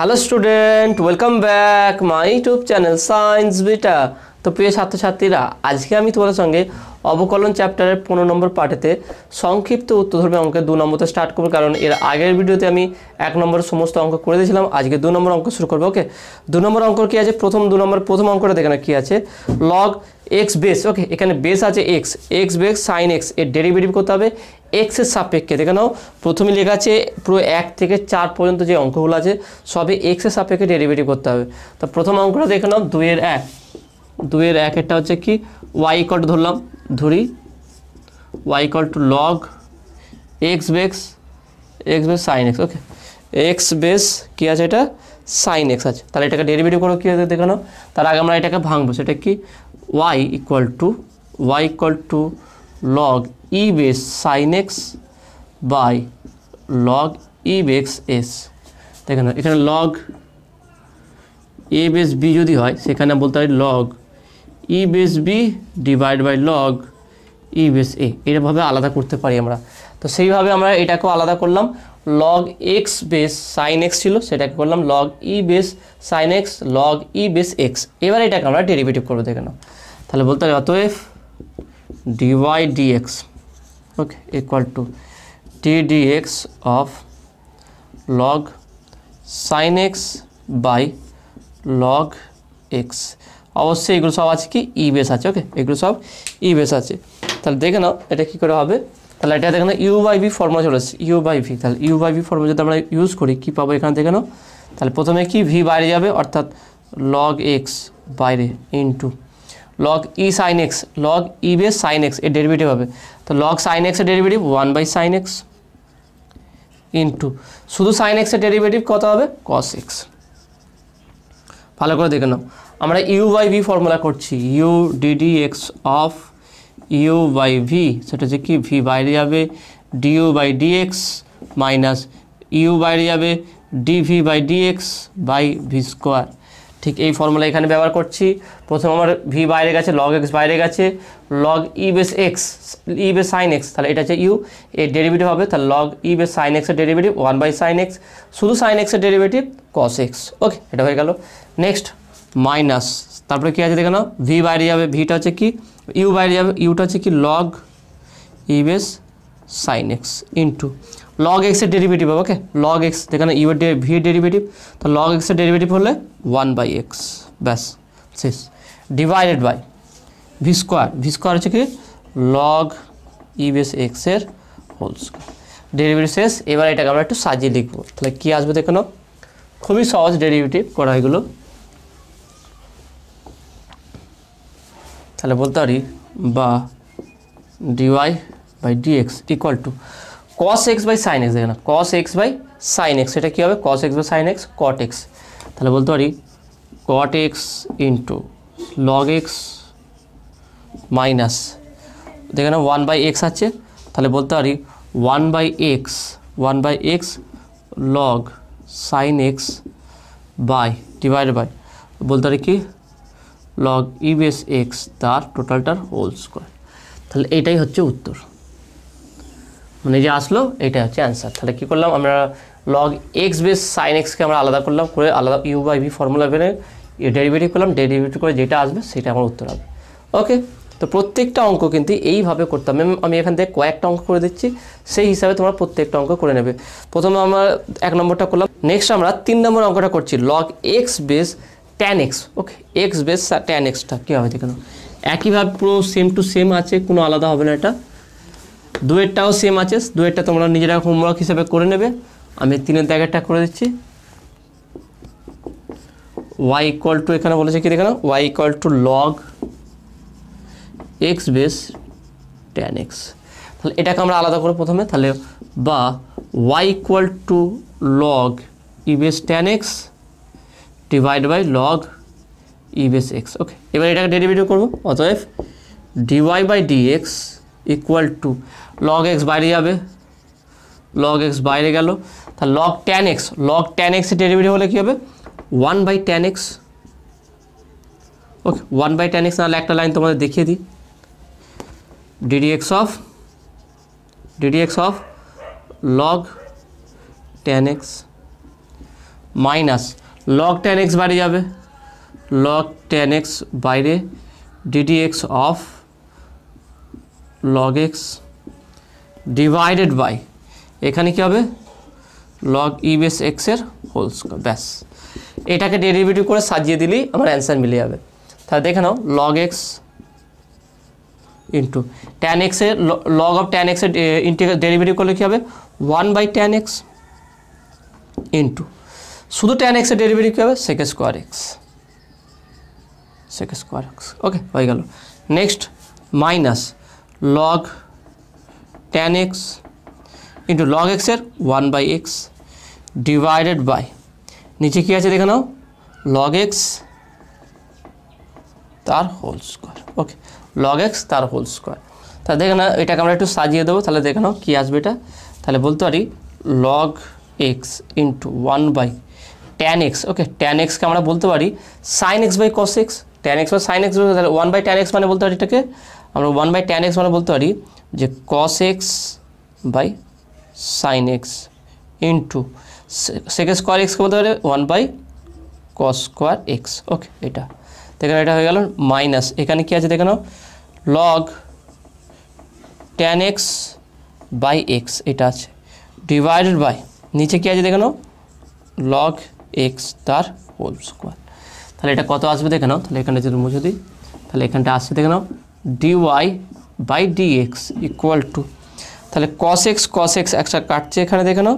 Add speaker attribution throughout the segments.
Speaker 1: hello student welcome back my YouTube channel Science Beta তো প্রিয় ছাত্রছাত্রীরা আজকে আমি তোমাদের সঙ্গে অবকলন চ্যাপ্টারের পনেরো নম্বর পার্টেতে সংক্ষিপ্ত উত্তরধর্মী অঙ্কে দু নম্বরতে স্টার্ট করবো কারণ এর আগের ভিডিওতে আমি এক নম্বর সমস্ত অঙ্ক করে দিয়েছিলাম আজকে দু নম্বর অঙ্ক শুরু করবো ওকে দু নম্বর অঙ্ক কী আছে প্রথম দু নম্বর প্রথম অঙ্কটা দেখে না কী আছে লগ এক্স বেস ওকে এখানে বেস আছে x x base sine x এর ডেরিভেটিভ করতে হবে এক্সের সাপেক্ষে দেখে নাও প্রথমে লেখা আছে পুরো এক থেকে চার পর্যন্ত যে অঙ্কগুলো আছে সবে এক্সের সাপেক্ষে ডেরিভেটিভ করতে হবে তো প্রথম অঙ্কটা দেখে নাও দুইয়ের এক দুইয়ের এক একটা হচ্ছে কি ওয়াই ইকট ধরলাম ধরি y equal to log x বেক্স x base sine x okay x base কী আছে এটা সাইন এক্স আছে তাহলে এটাকে ডেরিভেটিভ করো কী হবে দেখে নাও তার আগে আমরা এটাকে ভাঙবো সেটা কি y equal to y equal to log e base sine x by log e বেক্স এস দেখেন এখানে লগ এ বেস বি যদি হয় সেখানে বলতে হয় log e base b divide by log e base a এরভাবে আলাদা করতে পারি আমরা তো সেইভাবে আমরা এটাকেও আলাদা করলাম log x base sine x ছিল সেটাকে করলাম log e base sine x log e base x এবার এটাকে আমরা ডেরিভেটিভ করবো দেখে তাহলে বলতে হবে অতএব d y d x okay equal to t dx of log sin x by log x অবশ্যই এগুলো সব আছে কি ই e বেস আছে ওকে এগুলো সব ই e বেস আছে তাহলে দেখে নাও এটা কী করে হবে তাহলে এটা দেখে নাও ইউ বাই ভি ফর্মুলা চলে আসছে ইউ বাই ভি তাহলে ইউ বাই ভি ফর্মুলা যদি আমরা ইউজ করি কী পাবো এখানে দেখে নাও তাহলে প্রথমে কি ভি বাইরে যাবে অর্থাৎ লগ এক্স বাইরে into log e sine x log e base sine x এর ডেরিভেটিভ হবে তো লগ সাইন এক্সের derivative one by sine x into শুধু সাইন এক্সের ডেরিভেটিভ কত হবে কস এক্স ভালো করে দেখে নাও আমরা ইউ বাই ভি ফর্মুলা করছি u d d x of u by v সেটা হচ্ছে কি ভি বাইরে যাবে d u by d x minus u বাইরে যাবে d v by dx by v square ঠিক এই ফর্মুলা এখানে ব্যবহার করছি প্রথম আমার ভি বাইরে গেছে লগ এক্স বাইরে গেছে log e base x e base sine x তাহলে এটা হচ্ছে ইউ এর ডেরিভেটিভ হবে তাহলে লগ ই বেস সাইন এক্সের derivative one by sine x শুধু সাইন এক্সের ডেরিভেটিভ কস এক্স ওকে এটা হয়ে গেল নেক্সট মাইনাস তারপরে কী আছে দেখে নাও ভি বাইরে যাবে ভিটা হচ্ছে কি ইউ বাইরে যাবে ইউটা হচ্ছে কি log e base sine x into log এক্সের ডেরিভেটিভ হবে ওকে লগ এক্স যেখানে ইউ এর ভি ডেরিভেটিভ তো লগ এক্সের ডেরিভেটিভ হলে ওয়ান বাই এক্স ব্যাস শেষ divided by v square v square হচ্ছে কি লগ ই বেস এক্সের হোল স্কোয়ার ডেরিভেটিভ শেষ এবার এটাকে আমরা একটু সাজিয়ে লিখবো তাহলে কী আসবে দেখানো খুবই সহজ ডেরিভেটিভ করা এগুলো তাহলে বলতে পারি বা d y by dx equal to cos x by sine x দেখে না cos x by sine x এটা কী হবে cos x by sine x cot x তাহলে বলতে পারি cot x into log x minus দেখে না ওয়ান বাই এক্স আছে তাহলে বলতে পারি one by x one by x log sine x by divide by বলতে পারি কি লগ ইবিএস এক্স তার টোটালটার হোল স্কোয়ার তাহলে এটাই হচ্ছে উত্তর মানে যে আসলো এটা হচ্ছে অ্যান্সার তাহলে কী করলাম আমরা লগ এক্স বেস সাইন এক্সকে আমরা আলাদা করলাম করে আলাদা ইউ বাই ভি ফর্মুলা বেনে ডেরিভেটিভ করলাম ডেরিভেটিভ করে যেটা আসবে সেটা আমার উত্তর হবে ওকে তো প্রত্যেকটা অঙ্ক কিন্তু এইভাবে করতাম আমি এখান থেকে কয়েকটা অঙ্ক করে দিচ্ছি সেই হিসাবে তোমরা প্রত্যেকটা অঙ্ক করে নেবে প্রথমে আমরা এক নম্বরটা করলাম নেক্সট আমরা তিন নম্বর অঙ্কটা করছি log x base tan x okay x base tan এক্সটা কীভাবে দেখে নাও একইভাবে পুরো সেম টু সেম আছে কোনো আলাদা হবে না এটা দুয়েরটাও সেম আছে দুয়েরটা তোমরা নিজেরা হোমওয়ার্ক হিসাবে করে নেবে আমি তিনের দাগেরটা করে দিচ্ছি ওয়াই ইকুয়াল টু এখানে বলেছে কি দেখানো y equal to log x base tan x তাহলে এটাকে আমরা আলাদা করব প্রথমে তাহলে বা y equal to log e base tan x divide by log e base x okay এবার এটাকে ডেরিভেটিভ করবো অতএব dy by d x equal to log x বাইরে যাবে log x বাইরে গেল তাহলে log 10x log 10x এর ডেরিভেটিভ হলে কি হবে 1 / 10x ओके 1 / 10x না একটা লাইন তোমাদের দেখিয়ে দি d d x of d d x of log tan x - log 10x বাইরে যাবে log 10x বাইরে d d x of log x divided by এখানে কি হবে লগ ই বেস এক্সের হোল স্কোয়ার ব্যাস এটাকে ডেরিভেটিভ করে সাজিয়ে দিলেই আমার অ্যান্সার মিলে যাবে তাহলে দেখে নাও লগ এক্স ইন্টু ট্যান এক্সের লগ অফ ট্যান এক্সের ডেরিভেটিভ করলে কী হবে one by tan x into শুধু ট্যান এক্সের ডেরিভেটিভ কী হবে sec square x sec square x okay হয়ে গেল next minus log tan x into log এক্সের one by x divided by নিচে কী আছে দেখে নাও লগ এক্স তার whole square okay log x তার হোল স্কোয়ার তাহলে দেখে নাও এটাকে আমরা একটু সাজিয়ে দেবো তাহলে দেখে নাও কী আসবে এটা তাহলে বলতে পারি log x into one by tan x okay tan এক্সকে আমরা বলতে পারি sine x by cos x tan x বা সাইন এক্স তাহলে ওয়ান বাই ট্যান এক্স মানে বলতে পারি এটাকে আমরা ওয়ান বাই ট্যান এক্স মানে বলতে পারি যে cos x by sine x into sec square এক্সকে বলতে পারি one by cos square x okay এটা দেখেন এটা হয়ে গেল মাইনাস এখানে কি আছে দেখে log tan x by x এটা আছে ডিভাইডেড বাই নিচে কী আছে দেখে নাও লগ এক্স তার হোল স্কোয়ার তাহলে এটা কত আসবে দেখে নাও তাহলে এখানে যদি মুছে দিই তাহলে এখানটা আসছে দেখে নাও dy by dx equal to তাহলে কস এক্স কস এক্স একটা কাটছে এখানে দেখে নাও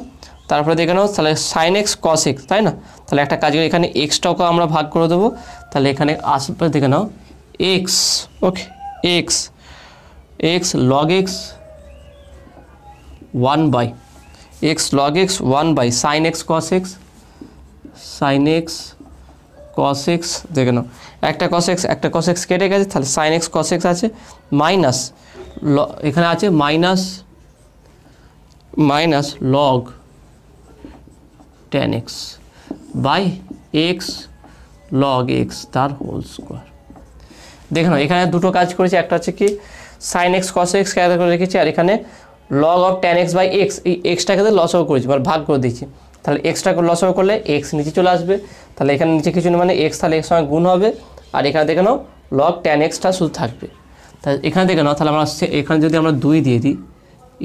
Speaker 1: তারপরে দেখে নাও তাহলে সাইন এক্স কস এক্স তাই না তাহলে একটা কাজ করে এখানে এক্সটাকে আমরা ভাগ করে দেবো তাহলে এখানে আসবে দেখে নাও x okay x x log x one by x log x one by sine x cos x sine x cos x দেখে নাও একটা কস এক্স একটা কস এক্স কেটে গেছে তাহলে সাইন এক্স কস এক্স আছে মাইনাস ল এখানে আছে minus minus log ten x by x log x তার হোল স্কোয়ার দেখে নাও এখানে দুটো কাজ করেছি একটা হচ্ছে কি sine x cos x calculate করে রেখেছি আর এখানে log of ten x by x এই এক্সটাকে লস অফ করেছি মানে ভাগ করে দিয়েছি তাহলে এক্সটা লস ওভার করলে এক্স নিচে চলে আসবে তাহলে এখানে নিচে কিছু মানে এক্স তাহলে এক্স সময় গুণ হবে আর এখানে দেখে নাও লগ ট্যান এক্সটা শুধু থাকবে তাহলে এখানে দেখে নাও তাহলে আমরা এখানে যদি আমরা দুই দিয়ে দিই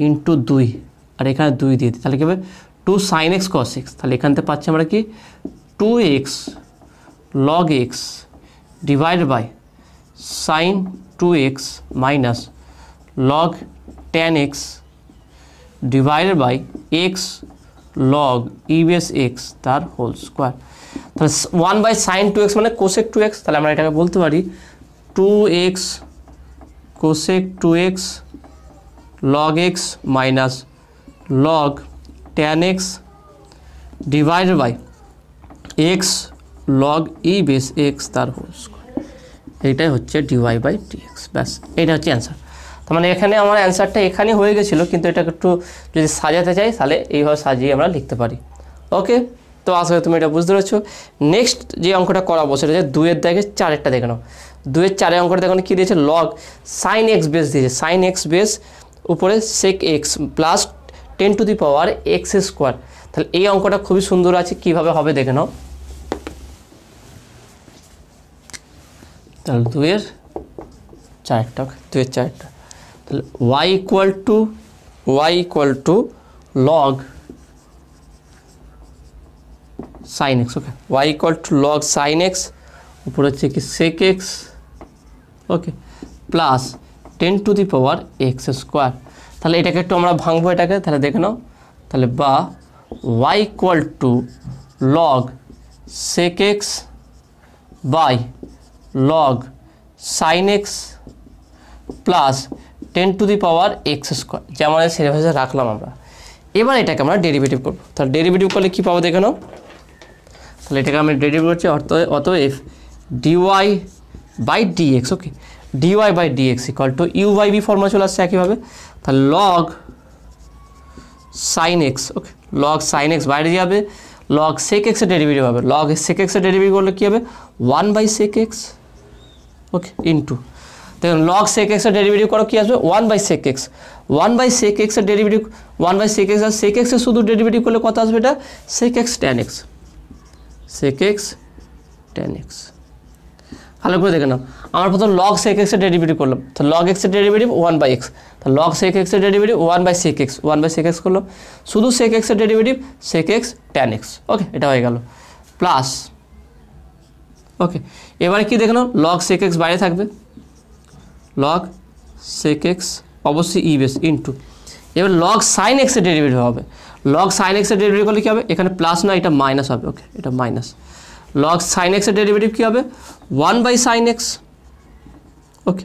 Speaker 1: ইন্টু দুই আর এখানে দুই দিয়ে দিই তাহলে কী হবে two sine x cos x তাহলে এখান থেকে পাচ্ছি আমরা কি two x log x divide by sine two x minus log ten x divide by x log इस एक्स तरह होल स्कोर वन बन टू एक्स मैं कोशेक टू एक्स बोलते two x cosec two x log x minus log ten x divide बक्स log e base x तरह whole square ये हे डिवई बस यहाँ हे अन्सार তার মানে এখানে আমার অ্যান্সারটা এখানে হয়ে গেছিলো কিন্তু এটাকে একটু যদি সাজাতে চাই তাহলে এইভাবে সাজিয়ে আমরা লিখতে পারি ওকে তো আসলে তুমি এটা বুঝতে পেরেছো নেক্সট যে অঙ্কটা করাবো সেটা হচ্ছে দুয়ের দাগে চারেরটা দেখে নাও দুয়ের চারের অঙ্কটা দেখো কী দিয়েছে লগ সাইন এক্স বেস দিয়েছে সাইন এক্স বেস উপরে sec x plus ten to the power x square তাহলে এই অঙ্কটা খুবই সুন্দর আছে কিভাবে হবে দেখে নাও তাহলে দুয়ের চারটা দুয়ের চারটা তাহলে y equal to y equal to log sine x okay y equal to log sine x উপরে হচ্ছে কি sec x okay plus ten to the power x square তাহলে এটাকে একটু আমরা ভাঙবো এটাকে তাহলে দেখে নাও তাহলে বা y equal to log sec x by log sine x plus ten to the power x square যেমন আমাদের রাখলাম আমরা এবার এটাকে আমরা ডেরিভেটিভ করবো তাহলে ডেরিভেটিভ করলে কী পাবো দেখে তাহলে এটাকে আমি ডেরিভেটিভ করছি অর্থ অত এফ dy by dx okay dy by dx equal to u by v formula চলে আসছে একইভাবে তাহলে log sine x okay log sine x বাইরে যাবে লগ সেক এক্সের ডেরিভেটিভ হবে লগ সেক এক্সের ডেরিভেটিভ করলে কী হবে one by sec x okay into দেখুন লগ সেক এক্সের ডেরিভেটিভ করো কী আসবে one by sec x one by sec এক্সের derivative one by sec x আর সেক এক্সের শুধু ডেরিভেটিভ করলে কত আসবে এটা sec x tan x sec x tan x ভালো করে দেখে নাও আমার প্রথম লগ সেক এক্সের ডেরিভেটিভ করলাম তো লগ এক্সের ডেরিভেটিভ ওয়ান বাই এক্স তো লগ সেক এক্সের derivative one by sec x one by sec x করলাম শুধু সেক এক্সের derivative sec x tan x okay এটা হয়ে গেল প্লাস ওকে এবারে কি দেখে নাও লগ সেক এক্স বাইরে থাকবে লগ সেক এক্স অবশ্যই ই বেস ইন্টু এবার লগ সাইন এক্সের ডেরিভেটিভ হবে লগ সাইন এক্সের ডেলিভারি করলে কী হবে এখানে প্লাস না এটা মাইনাস হবে ওকে এটা মাইনাস লগ সাইন এক্সের ডেরিভেটিভ কী হবে one by sine x okay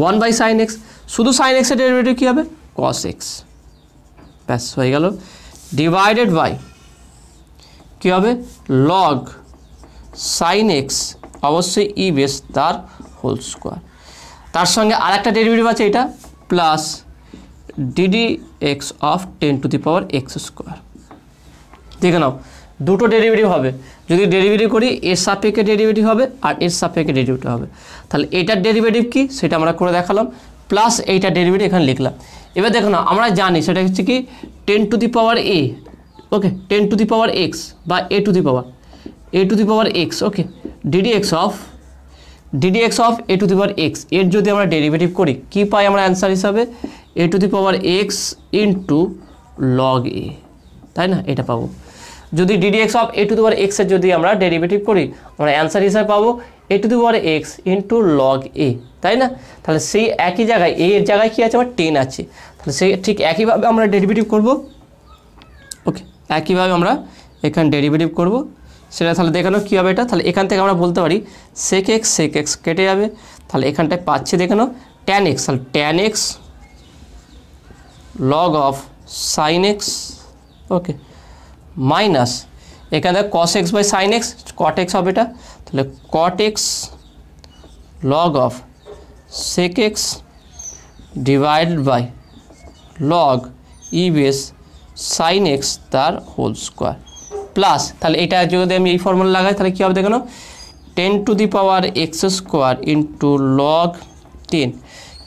Speaker 1: one by sine x শুধু সাইন এক্সের ডেলিভারি কী হবে কস এক্স ব্যাস হয়ে গেল ডিভাইডেড বাই কী হবে লগ সাইন এক্স অবশ্যই ই e বেস তার হোল স্কোয়ার তার সঙ্গে আর একটা ডেরিভেটিভ আছে এটা plus d d x of ten to the power x square দেখে নাও দুটো ডেরিভেটিভ হবে যদি ডেলিভারি করি এর সাপেক্ষে ডেরিভেটিভ হবে আর এর সাপেক্ষে ডেরিভেটিভ হবে তাহলে এটার ডেরিভেটিভ কি সেটা আমরা করে দেখালাম প্লাস এইটা ডেলিভারি এখানে লিখলাম এবার দেখো না আমরা জানি সেটা হচ্ছে কি ten to the power a okay ten to the power x বা a to the power a to the power x okay d d x of d d x of a to the power x এর যদি আমরা derivative করি কি পাই আমরা answer হিসাবে a to the power x into log a তাই না এটা পাবো যদি d dx of a to the power এক্সের যদি আমরা ডেরিভেটিভ করি আমরা অ্যান্সার হিসাবে পাবো a to the power x into log a তাই না তাহলে সেই একই জায়গায় এ এর জায়গায় কী আছে আমার টেন আছে তাহলে সেই ঠিক একইভাবে আমরা ডেরিভেটিভ করব ওকে একইভাবে আমরা এখানে ডেরিভেটিভ করবো সেটা তাহলে দেখালো কী হবে এটা তাহলে এখান থেকে আমরা বলতে পারি সেক এক্স সেক এক্স কেটে যাবে তাহলে এখানটায় পাচ্ছি দেখানো ট্যান এক্স তাহলে tan x log of sine x okay minus এখান থেকে cos x by sine x cot x হবে এটা তাহলে cot x log of sec x divide by log ইবিএস সাইন এক্স তার হোল স্কোয়ার প্লাস তাহলে এটা যদি আমি এই ফর্মুলা লাগাই তাহলে কী হবে দেখেন ten to the power x square into log ten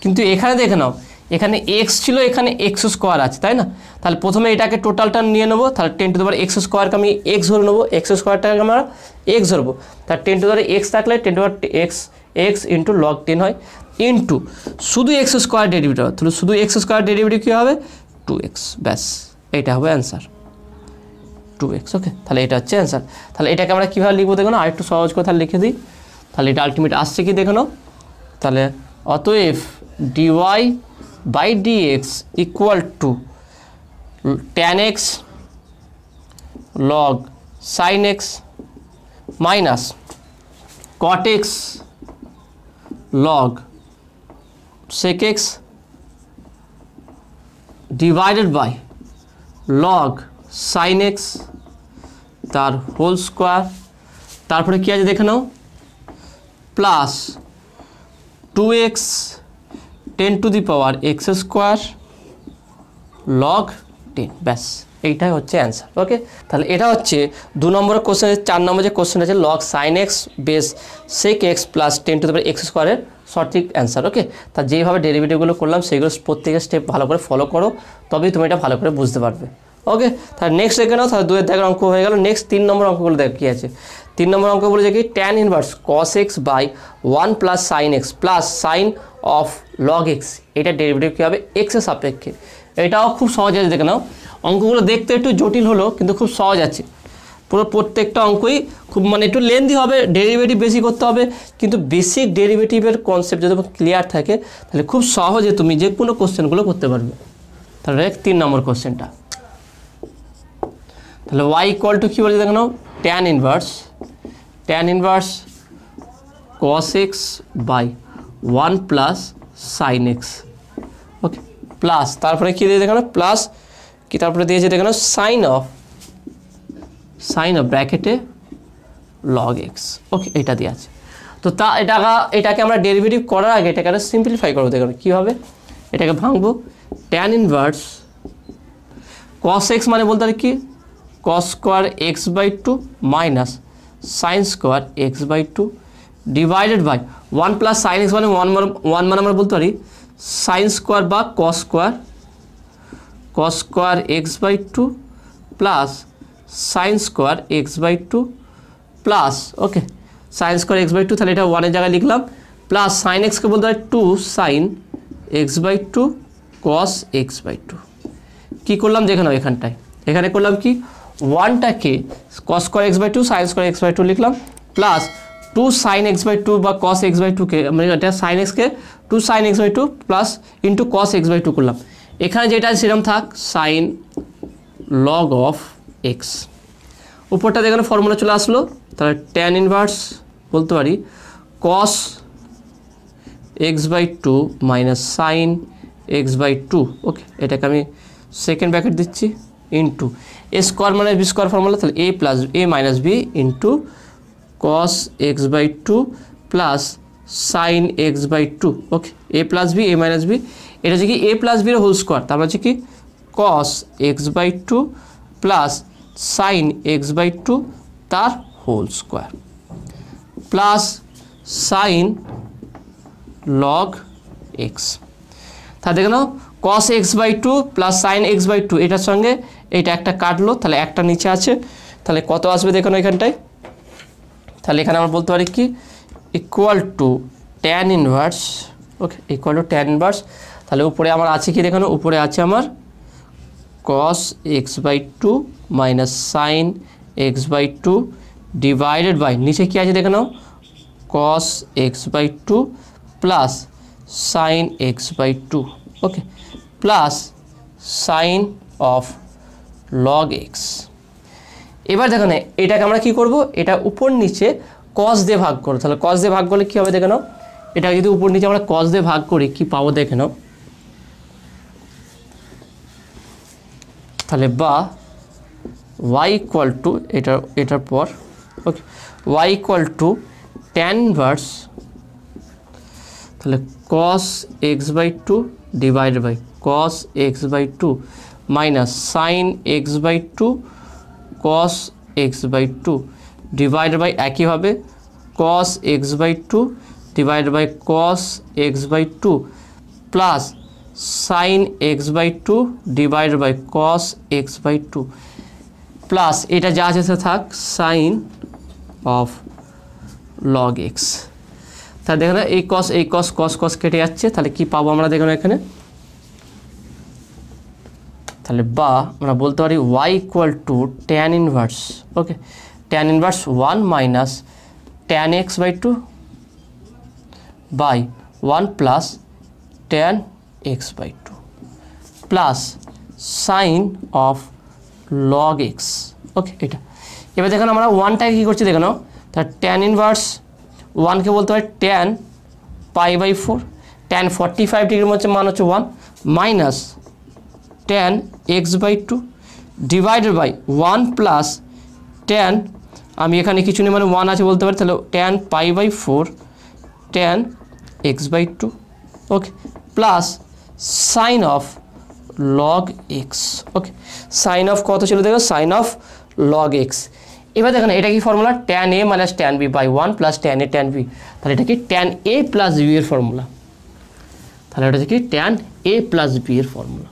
Speaker 1: কিন্তু এখানে দেখে নাও এখানে এক্স ছিল এখানে এক্স স্কোয়ার আছে তাই না তাহলে প্রথমে এটাকে টোটালটা নিয়ে নেবো তাহলে টেন টু দেওয়ার এক্স স্কোয়ারকে আমি এক্স ধরে নেবো এক্স স্কোয়ারটাকে আমরা এক্স ধরবো তার টেন টু দেওয়ার এক্স থাকলে ten to x x into log ten হয় ইন্টু শুধু এক্স স্কোয়ার ডেরিভেটিভ তাহলে শুধু এক্স স্কোয়ার ডেরিভেটিভ কী হবে টু এক্স ব্যাস এটা হবে অ্যান্সার টু এক্স ওকে তাহলে এটা হচ্ছে অ্যান্সার তাহলে এটাকে আমরা কীভাবে লিখবো দেখো না আরেকটু সহজ করে তাহলে লিখে দিই তাহলে এটা আলটিমেট আসছে কি দেখে নাও তাহলে অতএব dy by d x equal to tan x log sine x minus cot x log sec x divided by log sin x তার হোল স্কোয়ার তারপরে কী আছে দেখে নাও plus two x ten to the power x square log ten ব্যাস এইটাই হচ্ছে answer okay তাহলে এটা হচ্ছে দু নম্বর কোশ্চেন চার নম্বর যে কোশ্চেন আছে log sine x base sec x plus ten to x স্কোয়ারের সঠিক অ্যান্সার ওকে তা যেইভাবে ডেরিভেটিভগুলো করলাম সেগুলো প্রত্যেকের স্টেপ ভালো করে ফলো করো তবেই তুমি এটা ভালো করে বুঝতে পারবে ওকে তাহলে নেক্সট দেখে নাও তাহলে দুয়ের দেখার অঙ্ক হয়ে গেল নেক্সট তিন নম্বর অঙ্কগুলো দেখ কী আছে তিন নম্বর অঙ্ক বলেছে কি tan inverse cos x by one plus sine x plus sine of log x এটা ডেরিভেটিভ কী হবে এক্সের সাপেক্ষে এটাও খুব সহজ আছে দেখে নাও অঙ্কগুলো দেখতে একটু জটিল হলো কিন্তু খুব সহজ আছে পুরো প্রত্যেকটা অঙ্কই খুব মানে একটু লেন্দি হবে ডেরিভেটিভ বেশি করতে হবে কিন্তু বেসিক ডেরিভেটিভের কনসেপ্ট যদি ক্লিয়ার থাকে তাহলে খুব সহজে তুমি যে কোনো কোশ্চেনগুলো করতে পারবে তাহলে তিন নম্বর কোশ্চেনটা তাহলে ওয়াই ইকুয়াল টু কী বলছে দেখো tan inverse tan inverse cos x by one plus sine x okay plus তারপরে কী দিয়ে দেখানো প্লাস কি তারপরে দিয়েছে দেখানো সাইন অফ সাইন অফ ব্র্যাকেটে লগ এক্স ওকে এটা দিয়ে আছে তো তা এটা এটাকে আমরা ডেরিভেটিভ করার আগে এটাকে আমরা সিম্পলিফাই করবো দেখুন কীভাবে এটাকে ভাঙবো ট্যান ইনভার্স কস এক্স মানে বলতে কি cos square x by two minus sine square x by two divided by one plus sine x মানে ওয়ান ওয়ান মানে আমরা বলতে পারি সাইন স্কোয়ার বা cos square cos square x by two plus sine square x by two plus okay sine square x by two তাহলে এটা ওয়ানের জায়গায় লিখলাম প্লাস সাইন এক্সকে বলতে হয় two sine x by two cos x by two কী করলাম দেখে নাও এখানটায় এখানে করলাম কি ওয়ানটাকে cos square x by two sine square x by two লিখলাম plus two sine x by two বা কস এক্স বাই টুকে মানে এটা সাইন এক্সকে two sine x by two plus into cos x by two করলাম এখানে যেটা সেরকম থাক সাইন লগ অফ এক্স উপরটা এখানে ফর্মুলা চলে আসলো তাহলে ট্যান ইনভার্স বলতে পারি cos x by two minus sine x by two okay এটাকে আমি সেকেন্ড ব্যাকেট দিচ্ছি into a square minus b square formula তাহলে a plus a minus b into cos x by two plus sine x by two okay a plus b a minus b এটা হচ্ছে কি a plus বির whole square তারপর হচ্ছে কি cos x by two plus sine x by two তার whole square plus sine log x তা দেখে নাও cos x by two plus sine x by two এটার সঙ্গে এইটা একটা কাটলো তাহলে একটা নিচে আছে তাহলে কত আসবে দেখুন এখানটায় তাহলে এখানে আমরা বলতে পারি কি equal to tan inverse okay equal to tan inverse তাহলে উপরে আমার আছে কি দেখানো উপরে আছে আমার cos x by two minus sine x by two divided by নিচে কী আছে দেখে নাও cos x by two plus sine x by two okay plus sine of log x এবার দেখো না এটাকে আমরা কি করব এটা উপর নিচে কস দিয়ে ভাগ করো তাহলে কস দিয়ে ভাগ করলে কী হবে দেখে নাও এটাকে যদি উপর নিচে আমরা কস দিয়ে ভাগ করি কি পাবো দেখে নাও তাহলে বা ওয়াই ইকুয়াল টু এটা এটার পর okay y equal to tan inverse তাহলে cos x by two divide by cos x by two minus sine x by two cos x by two divide by একইভাবে cos x by two divide by cos x by two plus sine x by two divide by cos x by two plus এটা যা আছে থাক sign of log x তাহলে দেখে এই কস এই কস কস কস কেটে যাচ্ছে তাহলে কি পাবো আমরা দেখুন এখানে তাহলে বা আমরা বলতে পারি y equal to tan inverse okay tan inverse one minus tan x by two by one plus tan x by two plus sine of log x okay এটা এবার দেখেন আমরা ওয়ানটাকে কী করছি দেখুন তাহলে ট্যান ইনভার্স ওয়ানকে বলতে পারি tan pi by four tan forty five ডিগ্রির মধ্যে মান হচ্ছে one minus tan x by two divided by one plus tan আমি এখানে কিছু নেই মানে ওয়ান আছে বলতে পারি তাহলে tan pi by four tan x by two okay plus sine of log x okay sine of কত ছিল দেখো সাইন অফ লগ এক্স এবার দেখেন এটা কি formula tan a minus tan b by one plus tan a tan b তাহলে এটা কি ট্যান এ প্লাস বি এর ফর্মুলা তাহলে এটা কি ট্যান এ প্লাস বি এর ফর্মুলা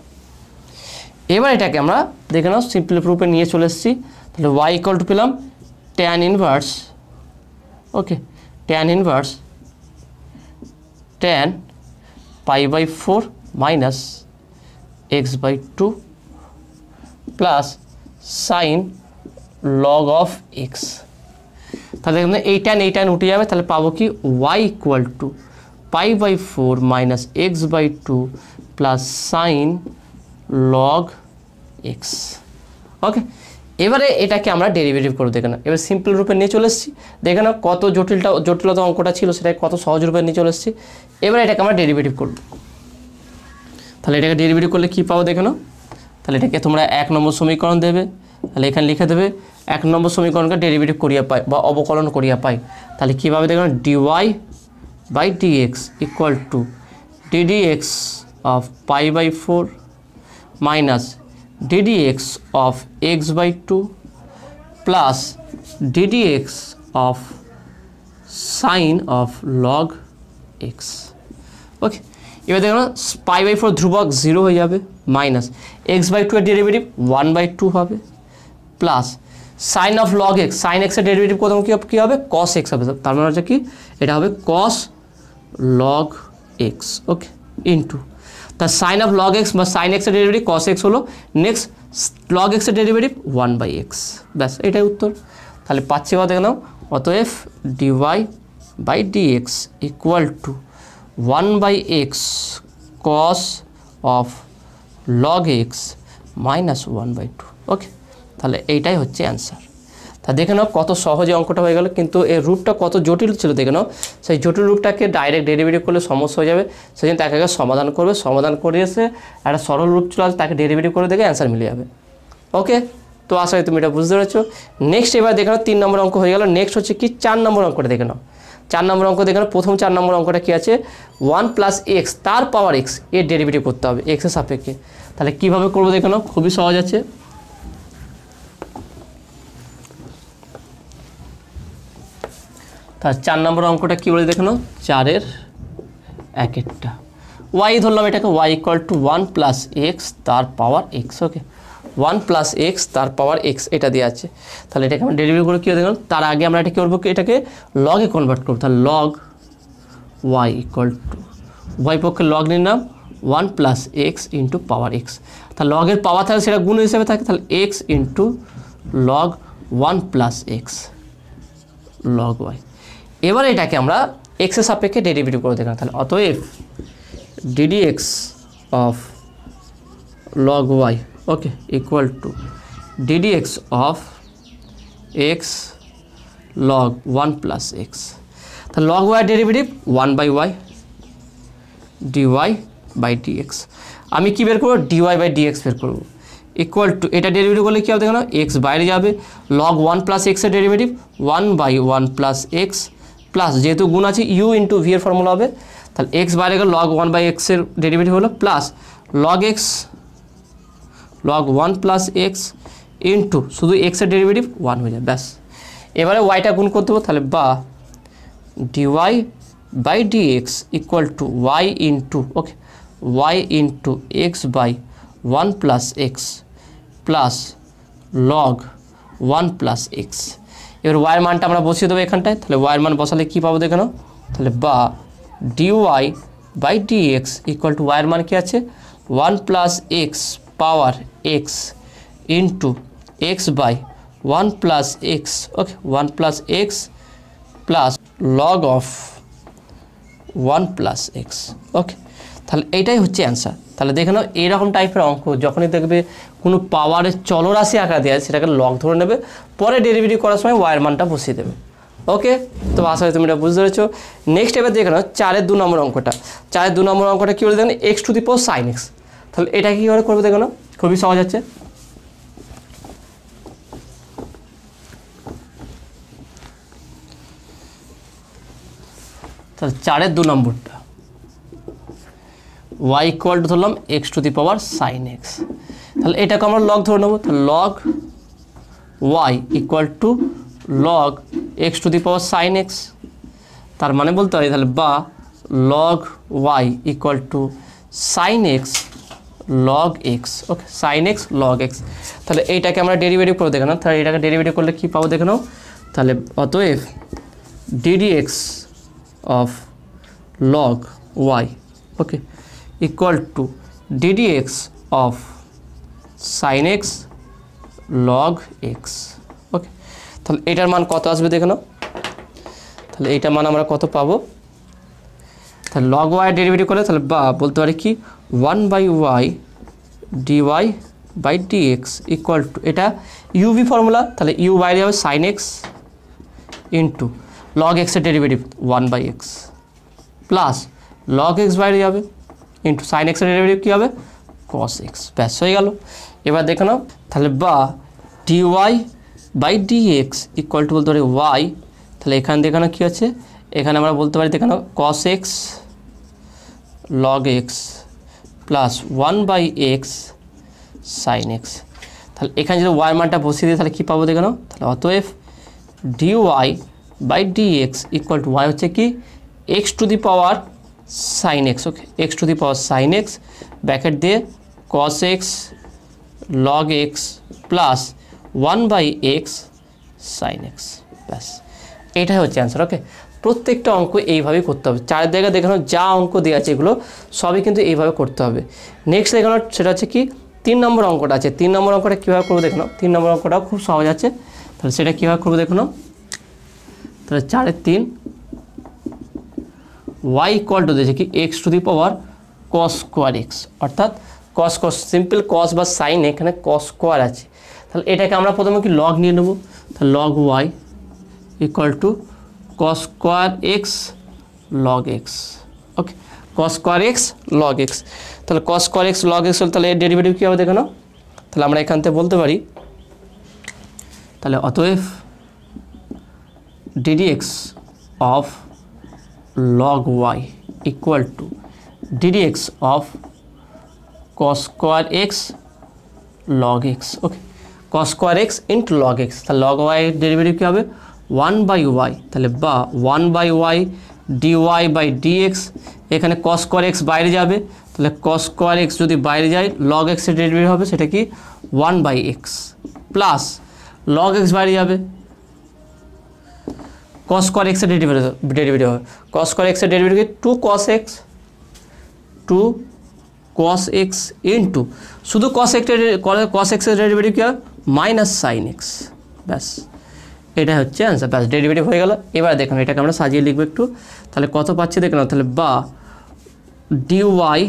Speaker 1: केवल এটাকে আমরা দেখেনো सिंपली প্রুফে নিয়ে চলেছি তাহলে y = পেলাম tan inverse okay tan inverse tan π/4 - x/2 + sin log of x তাহলে আমরা এই tan এই tan উঠে যাবে তাহলে পাবো কি y = π/4 - x/2 + sin log x okay এবারে এটাকে আমরা ডেরিভেটিভ করে দেখে না এবার সিম্পল রূপে নিয়ে চলে এসেছি দেখে না কত জটিলটা জটিলতা অঙ্কটা ছিল সেটাকে কত সহজ রূপে নিয়ে চলে এসেছি এবারে এটাকে আমরা ডেরিভেটিভ করব তাহলে এটাকে ডেরিভেটিভ করলে কী পাবো দেখে নাও তাহলে এটাকে তোমরা এক নম্বর সমীকরণ দেবে তাহলে এখানে লিখে দেবে এক নম্বর সমীকরণকে ডেরিভেটিভ করিয়া পাই বা অবকলন করিয়া পাই তাহলে কীভাবে দেখে নাও dy by dx equal to d d x of pi by four minus ddx of x by 2 plus ddx of sine of log x okay এবার দেখো পাই বাই ফোর ধ্রুবক জিরো হয়ে যাবে মাইনাস এক্স বাই টু এর derivative one by two হবে plus sine of log x sine এক্সের derivative কত কী হবে কস এক্স হবে তার মানে হচ্ছে কি এটা হবে cos log x okay into তা সাইন অফ লগ এক্স বা সাইন এক্সের ডেরিভেটিভ কস এক্স হলো নেক্সট লগ এক্সের ডেরিভেটিভ ওয়ান বাই এক্স ব্যাস এটাই উত্তর তাহলে পাচ্ছি কথা দেখে নাও d d y by d x equal to one by x cos of log x minus one by two okay তাহলে এইটাই হচ্ছে অ্যান্সার আর দেখে নাও কত সহজে অঙ্কটা হয়ে গেল কিন্তু এর রূপটা কত জটিল ছিল দেখে নাও সেই জটিল রূপটাকে ডাইরেক্ট ডেরিভেটিভ করলে সমস্যা হয়ে যাবে সেই জন্য তাকে সমাধান করবে সমাধান করে এসে একটা সরল রূপ চলে আসে তাকে ডেরিভেটিভ করে দেখে অ্যান্সার মিলে যাবে ওকে তো আশা করি তুমি এটা বুঝতে পেরেছো নেক্সট এবার দেখে নাও তিন নম্বর অঙ্ক হয়ে গেল নেক্সট হচ্ছে কি চার নম্বর অঙ্কটা দেখে নাও চার নম্বর অঙ্ক দেখে প্রথম চার নম্বর অঙ্কটা কী আছে ওয়ান প্লাস এক্স তার পাওয়ার এক্স এর ডেরিভেটিভ করতে হবে এক্সের সাপেক্ষে তাহলে কীভাবে করবো দেখে নাও খুবই সহজ আছে তার চার নম্বর অঙ্কটা কী বলে দেখানো চারের এক একটা ওয়াই ধরলাম এটাকে y equal to one plus x তার power x okay one plus x তার পাওয়ার এক্স এটা দেওয়া আছে তাহলে এটাকে আমরা ডেলিভারি করে কী দেখলাম তার আগে আমরা এটা কী করবো এটাকে লগে কনভার্ট করবো তাহলে log y equal to y পক্ষে লগ নিলাম one plus x into power x তাহলে লগের পাওয়ার থাকে সেটা গুণ হিসেবে থাকে তাহলে x into log one plus x log y এবার এটাকে আমরা এক্সের সাপেক্ষে ডেরিভেটিভ করে দেখলাম তাহলে অতএব d d x of log y okay equal to d d x of x log one plus x তাহলে log y derivative one by y d y by d x আমি কী বের করবো ওয়াই বাই এক্স বের করবো ইকুয়াল টু এটা derivative করলে কী হবে দেখো না এক্স বাইরে যাবে লগ ওয়ান প্লাস এক্সের derivative one by one plus x plus যেহেতু গুণ আছে ইউ ইন্টু ভি এর ফর্মুলা হবে তাহলে এক্স বাইরে গেল লগ ওয়ান বাই এক্সের ডেরিভেটিভ হলো plus log x log one plus x into শুধু এক্সের ডেরিভেটিভ ওয়ান হয়ে যায় ব্যাস এবারে ওয়াইটা গুণ করতে হবে তাহলে বা d y by d x equal to y into okay y into x by one plus x plus log one plus x এবার ওয়াইয়ের মানটা আমরা বসিয়ে দেবো এখানটায় তাহলে ওয়াইয়ের মান বসালে কী পাবো দেখানো তাহলে বা d y by d x equal to ওয়াইয়ের মান কী আছে one plus x power x into x by one plus x okay one plus x plus log of one plus x okay তাহলে এইটাই হচ্ছে অ্যান্সার তাহলে দেখে নাও এইরকম টাইপের অঙ্ক যখনই দেখবে কোনো পাওয়ারের চলরাশি আঁকা দেওয়া সেটাকে লক ধরে নেবে পরে ডেলিভারি করার সময় ওয়ার মানটা বসিয়ে দেবে ওকে তো আশা করি তুমি এটা বুঝতে পেরেছো নেক্সট এবার দেখে নাও চারের দু নম্বর অঙ্কটা চারের দু নম্বর অঙ্কটা কী বলে দেখেন এক্স টু দি পো সাইন এক্স তাহলে এটা কীভাবে করবে দেখে নাও খুবই সহজ হচ্ছে তাহলে চারের দু নম্বরটা ওয়াই ইকুয়াল টু ধরলাম x to the power sine x তাহলে এটাকে আমরা লগ ধরে নেবো তাহলে log y equal to log x to the power sine x তার মানে বলতে হয় তাহলে বা log y equal to sine x log x okay sine x log x তাহলে এইটাকে আমরা ডেরিভেটিভ করে দেখে নাও তাহলে এটাকে ডেরিভেটিভ করলে কী পাবো দেখে তাহলে অতএব d d x of log y okay equal to ddx of sin x log x okay তাহলে এটার মান কত আসবে দেখে নাও তাহলে এটার মান আমরা কত পাবো তাহলে লগ ওয়াই ডেরিভেটিভ করে তাহলে বা বলতে পারি কি one by y d y by d x equal to এটা ইউভি ফর্মুলা তাহলে ইউ বাইরে হবে সাইন এক্স ইন্টু লগ এক্সের derivative one by x plus log x বাইরে যাবে ইন্টু সাইন এক্সের ডেরিভেটিভ কী হবে কস এক্স ব্যাস হয়ে গেল এবার দেখে নাও তাহলে বা d y by d x equal to বলতে পারি ওয়াই তাহলে এখানে দেখানো কী আছে এখানে আমরা বলতে পারি দেখানো cos x log x plus one by x sine x তাহলে এখানে যদি ওয়াই মানটা বসিয়ে দিই তাহলে কী পাবো দেখানো তাহলে অতএব d y by d x equal to y হচ্ছে কি x to the power sine x okay x to the power sine x bracket দিয়ে cos x log x plus one by x sine x ব্যাস এটাই হচ্ছে answer okay প্রত্যেকটা অঙ্ক এইভাবেই করতে হবে চার জায়গায় দেখানো যা অঙ্ক দেওয়া আছে এগুলো সবই কিন্তু এইভাবে করতে হবে নেক্সট দেখানো সেটা হচ্ছে কি তিন নম্বর অঙ্কটা আছে তিন নম্বর অঙ্কটা কীভাবে করবো দেখুন তিন নম্বর অঙ্কটাও খুব সহজ আছে তাহলে সেটা কীভাবে করবো দেখুন তাহলে চারের তিন ওয়াই ইকুয়াল টু দিয়েছে কি x to the power cos square x অর্থাৎ কস কস সিম্পল কস বা সাইন এখানে কস স্কোয়ার আছে তাহলে এটাকে আমরা প্রথমে কি লগ নিয়ে নেব তাহলে log y equal to cos square x log x okay cos square x log x তাহলে cos square x log x তাহলে এর ডেরিভেটিভ কী হবে দেখানো তাহলে আমরা এখান থেকে বলতে পারি তাহলে অতএব d d x of log y equal to ddx of cos square x log x okay cos square x into log x তাহলে log y এর ডেরিভেটিভ কি হবে 1 বাই y তাহলে বা 1 by y dy by dx এখানে cos square x বাইরে যাবে তাহলে cos square x যদি বাইরে যায় log x এর ডেরিভেটিভ হবে সেটা কি 1 by x plus log x বাইরে যাবে কস কর এক্সের ডেরিভেটিভ হবে কস কর এক্সের derivative two cos x two cos x in two শুধু কস এক্সের কস এক্সের ডেরিভেটিভ কী হবে মাইনাস সাইন এক্স ব্যাস এটা হচ্ছে অ্যান্সার ব্যাস ডেরিভেটিভ হয়ে গেল এবার দেখুন এটাকে আমরা সাজিয়ে লিখবো একটু তাহলে কত পাচ্ছি দেখুন তাহলে বা d y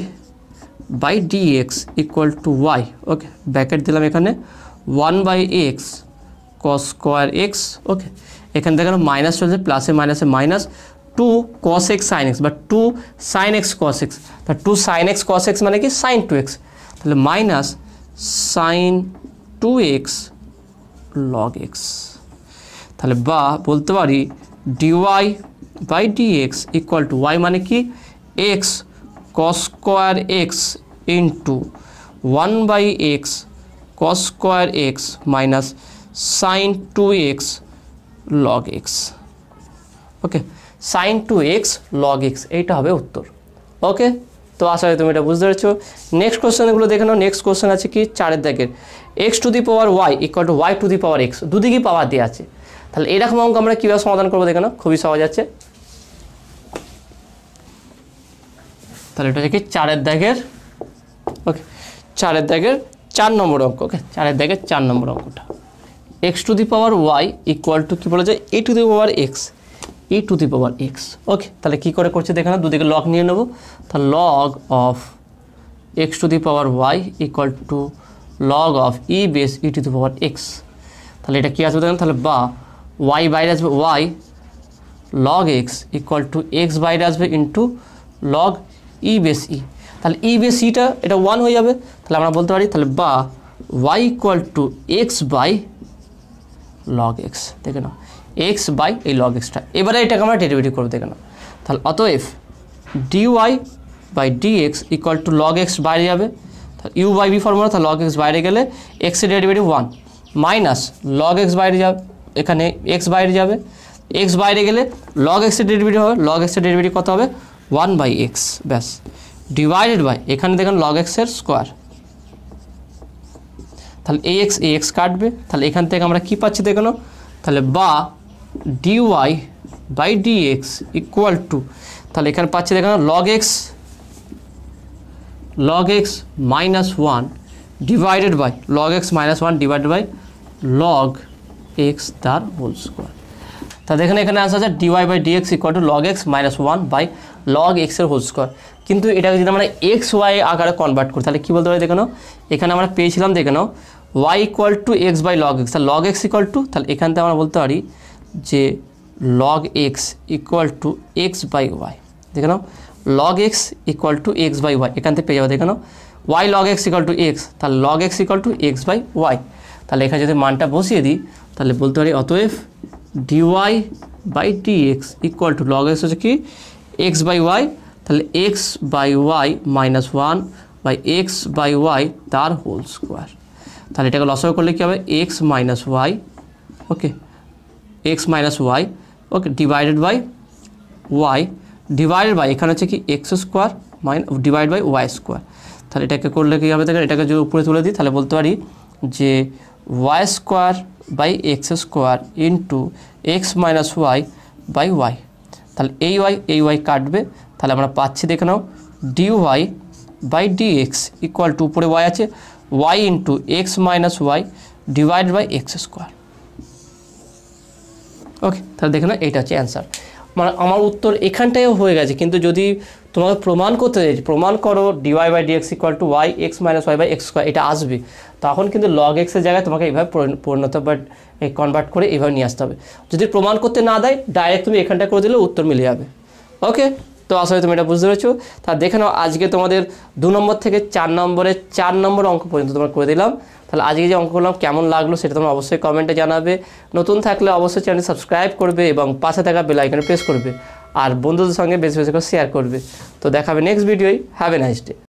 Speaker 1: by d x equal to y okay bracket দিলাম এখানে one by x cos square x okay এখান থেকে মাইনাস চলছে প্লাসে মাইনাসে minus two cos x sine x বা two sine x cos x তা two sine x cos x মানে কি সাইন টু এক্স তাহলে minus sine two x log x তাহলে বা বলতে পারি d y by d x equal to y মানে কি x cos square x into one by x cos square x minus sine two x log x okay sine two x log x এইটা হবে উত্তর ওকে তো আশা করি তুমি এটা বুঝতে পেরেছো নেক্সট কোশ্চেনগুলো দেখে নাও নেক্সট কোশ্চেন আছে কি চারের দাগের x to the power y equal to y to the power x দুদিকে পাওয়ার দেওয়া আছে তাহলে এরকম অঙ্ক আমরা কীভাবে সমাধান করবো দেখে নাও খুবই সহজ আছে তাহলে এটা হচ্ছে কি চারের দাগের ওকে চারের দাগের চার নম্বর অঙ্ক ওকে চারের দাগের চার নম্বর অঙ্কটা x to the power y equal to কী বলা যায় a to the power x a to the power x okay তাহলে কী করে করছে দেখে না দুদিকে লগ নিয়ে নেবো তাহলে log of x to the power y equal to log of e base e to the power x তাহলে এটা কী আসবে দেখেন তাহলে বা ওয়াই বাইরে আসবে y log x equal to x বাইরে আসবে into log e base e তাহলে ই বেস ইটা এটা ওয়ান হয়ে যাবে তাহলে আমরা বলতে পারি তাহলে বা y equal to x by log x দেখে নাও এক্স বাই এই লগ এক্সটা এবারে এটাকে আমরা ডেরিভেটিভ করবো দেখে নাও তাহলে অতএব dy by d x equal to log x বাইরে যাবে তাহলে ইউ বাই বি ফর্মুলা তাহলে লগ এক্স বাইরে গেলে এক্সের derivative one minus log x বাইরে যাবে এখানে এক্স বাইরে যাবে এক্স বাইরে গেলে লগ এক্সের ডেরিভেটিভ হবে লগ এক্সের ডেরিভেটিভ কত হবে ওয়ান বাই এক্স ব্যাস ডিভাইডেড বাই এখানে দেখেন লগ এক্সের স্কোয়ার তাহলে এ এক্স এ এক্স কাটবে তাহলে এখান থেকে আমরা কি পাচ্ছি দেখানো তাহলে বা d y by d x equal to তাহলে এখানে পাচ্ছি দেখানো log x log x minus one divided by log x minus one divided by log x তার হোল স্কোয়ার তা দেখেন এখানে আনসার আছে d y by d x equal to log x minus one by log এক্সের হোল স্কোয়ার কিন্তু এটাকে যদি আমরা এক্স ওয়াই আকারে কনভার্ট করি তাহলে কী বলতে পারি দেখে এখানে আমরা পেয়েছিলাম দেখে নাও y equal to x by log x তাহলে লগ এক্স ইকোয়াল টু তাহলে এখান থেকে আমরা বলতে পারি যে log x equal to x by y দেখে নাও log x equal to x by y এখান থেকে পেয়ে যাবো দেখে নাও y log x equal to x তাহলে log x equal to x by y তাহলে এখানে যদি মানটা বসিয়ে দিই তাহলে বলতে পারি অতএব dy by dx equal to log x হচ্ছে কি এক্স বাই ওয়াই তাহলে x by y minus one by x by y তার হোল স্কোয়ার তাহলে এটাকে লস করলে কী হবে x minus y okay x minus y okay divided by y divided by এখানে হচ্ছে কি x square minus divide by y square তাহলে এটাকে করলে কী হবে দেখেন এটাকে যদি উপরে তুলে দিই তাহলে বলতে পারি যে y square by x square into x minus y by y তাহলে এই ওয়াই এই ওয়াই কাটবে তাহলে আমরা পাচ্ছি দেখে নাও d y by d x equal to উপরে ওয়াই আছে y into x minus y divide by x square okay তাহলে দেখে নাও এইটা হচ্ছে অ্যান্সার মানে আমার উত্তর এখানটায়ও হয়ে গেছে কিন্তু যদি তোমাকে প্রমাণ করতে চাইছি প্রমাণ করো d y by dx equal to y x minus y by x square এটা আসবে তখন কিন্তু লগ এক্সের জায়গায় তোমাকে এইভাবে পরিণত বাট কনভার্ট করে এইভাবে নিয়ে আসতে হবে যদি প্রমাণ করতে না দেয় ডাইরেক্ট তুমি এখানটা করে দিলে উত্তর মিলে যাবে ওকে তো আসলে তুমি এটা বুঝতে পেরেছো তা দেখে নাও আজকে তোমাদের দু নম্বর থেকে চার নম্বরের চার নম্বর অঙ্ক পর্যন্ত তোমরা করে দিলাম তাহলে আজকে যে অঙ্ক করলাম কেমন লাগলো সেটা তোমরা অবশ্যই কমেন্টে জানাবে নতুন থাকলে অবশ্যই চ্যানেল সাবস্ক্রাইব করবে এবং পাশে থাকা বেল আইকনে প্রেস করবে আর বন্ধুদের সঙ্গে বেশি বেশি করে শেয়ার করবে তো দেখাবে নেক্সট ভিডিওই হ্যাভ এ নাইস ডে